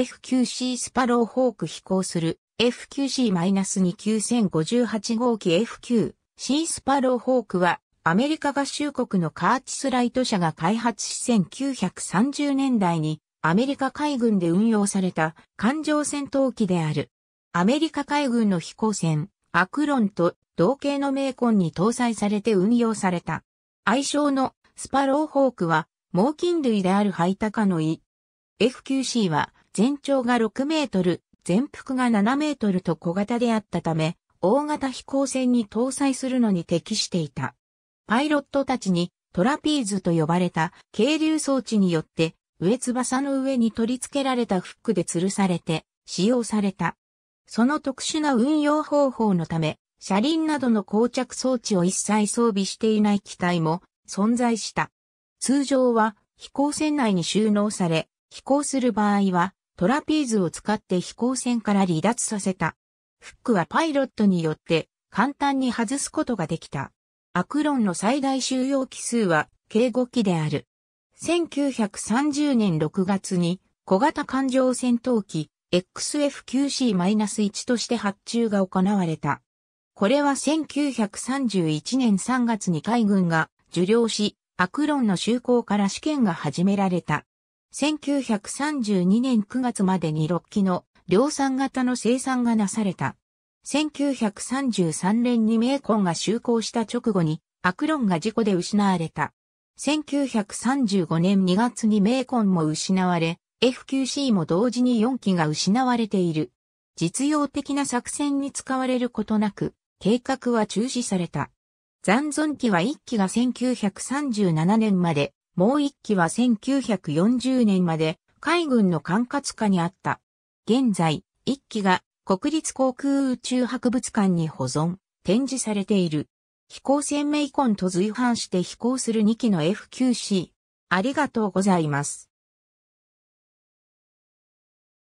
F9C スパローホーク飛行する F9C-29058 号機 F9C スパローホークはアメリカ合衆国のカーチスライト社が開発し1930年代にアメリカ海軍で運用された艦上戦闘機である。アメリカ海軍の飛行船アクロンと同型のメーコンに搭載されて運用された。愛称のスパローホークは猛禽類であるハイタカの胃。F9C は全長が6メートル、全幅が7メートルと小型であったため、大型飛行船に搭載するのに適していた。パイロットたちにトラピーズと呼ばれた軽流装置によって、上翼の上に取り付けられたフックで吊るされて使用された。その特殊な運用方法のため、車輪などの膠着装置を一切装備していない機体も存在した。通常は飛行船内に収納され、飛行する場合はトラピーズを使って飛行船から離脱させた。フックはパイロットによって簡単に外すことができた。アクロンの最大収容機数は計5機である。1930年6月に小型艦上戦闘機 XF9C-1 として発注が行われた。これは1931年3月に海軍が受領し、アクロンの就航から試験が始められた。1932年9月までに6機の量産型の生産がなされた。1933年にメーコンが就航した直後にアクロンが事故で失われた。1935年2月にメーコンも失われ、FQC も同時に4機が失われている。実用的な作戦に使われることなく、計画は中止された。残存機は1機が1937年まで、もう一機は1940年まで海軍の管轄下にあった。現在、一機が国立航空宇宙博物館に保存、展示されている。飛行船メイコンと随伴して飛行する2機の f q c ありがとうございます。